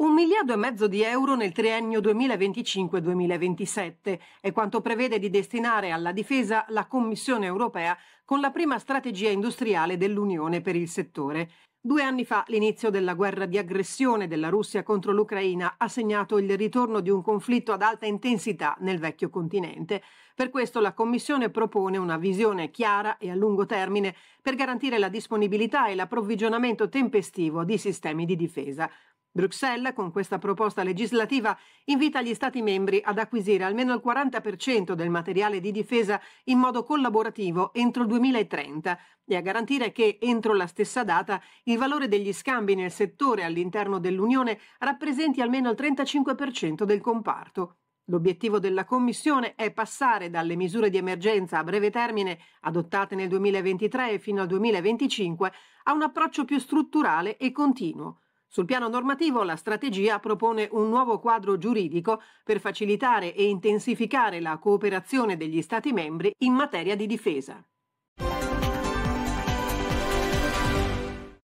Un miliardo e mezzo di euro nel triennio 2025-2027 è quanto prevede di destinare alla difesa la Commissione europea con la prima strategia industriale dell'Unione per il settore. Due anni fa l'inizio della guerra di aggressione della Russia contro l'Ucraina ha segnato il ritorno di un conflitto ad alta intensità nel vecchio continente. Per questo la Commissione propone una visione chiara e a lungo termine per garantire la disponibilità e l'approvvigionamento tempestivo di sistemi di difesa. Bruxelles, con questa proposta legislativa, invita gli Stati membri ad acquisire almeno il 40% del materiale di difesa in modo collaborativo entro il 2030 e a garantire che, entro la stessa data, il valore degli scambi nel settore all'interno dell'Unione rappresenti almeno il 35% del comparto. L'obiettivo della Commissione è passare dalle misure di emergenza a breve termine, adottate nel 2023 fino al 2025, a un approccio più strutturale e continuo. Sul piano normativo la strategia propone un nuovo quadro giuridico per facilitare e intensificare la cooperazione degli Stati membri in materia di difesa.